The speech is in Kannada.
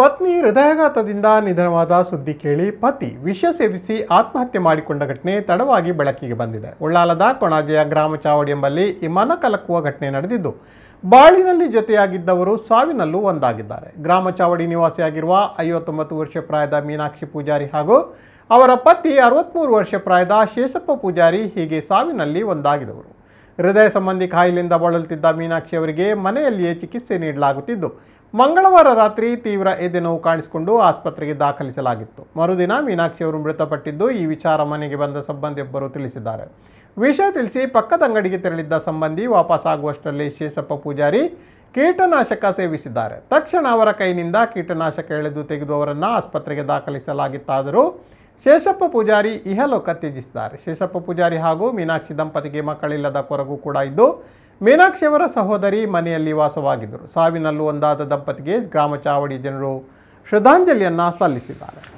ಪತ್ನಿ ಹೃದಯಾಘಾತದಿಂದ ನಿಧನವಾದ ಸುದ್ದಿ ಕೇಳಿ ಪತಿ ವಿಷ ಸೇವಿಸಿ ಆತ್ಮಹತ್ಯೆ ಮಾಡಿಕೊಂಡ ಘಟನೆ ತಡವಾಗಿ ಬೆಳಕಿಗೆ ಬಂದಿದೆ ಉಳ್ಳಾಲದ ಕೊಣಾಜೆಯ ಗ್ರಾಮ ಚಾವಡಿ ಎಂಬಲ್ಲಿ ಈ ಮನ ಕಲಕುವ ಘಟನೆ ನಡೆದಿದ್ದು ಬಾಳಿನಲ್ಲಿ ಜೊತೆಯಾಗಿದ್ದವರು ಸಾವಿನಲ್ಲೂ ಒಂದಾಗಿದ್ದಾರೆ ಗ್ರಾಮ ಚಾವಡಿ ನಿವಾಸಿಯಾಗಿರುವ ಐವತ್ತೊಂಬತ್ತು ವರ್ಷ ಪ್ರಾಯದ ಮೀನಾಕ್ಷಿ ಪೂಜಾರಿ ಹಾಗೂ ಅವರ ಪತಿ ಅರವತ್ತ್ಮೂರು ವರ್ಷ ಪ್ರಾಯದ ಶೇಷಪ್ಪ ಪೂಜಾರಿ ಹೀಗೆ ಸಾವಿನಲ್ಲಿ ಒಂದಾಗಿದವರು ಹೃದಯ ಸಂಬಂಧಿ ಕಾಯಿಲೆಯಿಂದ ಬಳಲುತ್ತಿದ್ದ ಮೀನಾಕ್ಷಿ ಅವರಿಗೆ ಮನೆಯಲ್ಲಿಯೇ ಚಿಕಿತ್ಸೆ ನೀಡಲಾಗುತ್ತಿದ್ದು ಮಂಗಳವಾರ ರಾತ್ರಿ ತೀವ್ರ ನೋವು ಕಾಣಿಸಿಕೊಂಡು ಆಸ್ಪತ್ರೆಗೆ ದಾಖಲಿಸಲಾಗಿತ್ತು ಮರುದಿನ ಮೀನಾಕ್ಷಿ ಅವರು ಮೃತಪಟ್ಟಿದ್ದು ಈ ವಿಚಾರ ಮನೆಗೆ ಬಂದ ಸಂಬಂಧಿಯೊಬ್ಬರು ತಿಳಿಸಿದ್ದಾರೆ ವಿಷಯ ತಿಳಿಸಿ ಪಕ್ಕದ ಅಂಗಡಿಗೆ ತೆರಳಿದ್ದ ಸಂಬಂಧಿ ವಾಪಸ್ಸಾಗುವಷ್ಟರಲ್ಲಿ ಶೇಷಪ್ಪ ಪೂಜಾರಿ ಕೀಟನಾಶಕ ಸೇವಿಸಿದ್ದಾರೆ ತಕ್ಷಣ ಅವರ ಕೈನಿಂದ ಕೀಟನಾಶಕ ಎಳೆದು ತೆಗೆದು ಅವರನ್ನು ಆಸ್ಪತ್ರೆಗೆ ದಾಖಲಿಸಲಾಗಿತ್ತಾದರೂ ಶೇಷಪ್ಪ ಪೂಜಾರಿ ಇಹಲೋಕ ತ್ಯಜಿಸಿದ್ದಾರೆ ಶೇಷಪ್ಪ ಪೂಜಾರಿ ಹಾಗೂ ಮೀನಾಕ್ಷಿ ದಂಪತಿಗೆ ಮಕ್ಕಳಿಲ್ಲದ ಕೊರಗು ಕೂಡ ಇದ್ದು ಮೀನಾಕ್ಷಿಯವರ ಸಹೋದರಿ ಮನೆಯಲ್ಲಿ ವಾಸವಾಗಿದ್ದರು ಸಾವಿನಲ್ಲೂ ಒಂದಾದ ದಂಪತಿಗೆ ಗ್ರಾಮ ಚಾವಡಿ ಜನರು ಶ್ರದ್ಧಾಂಜಲಿಯನ್ನು ಸಲ್ಲಿಸಿದ್ದಾರೆ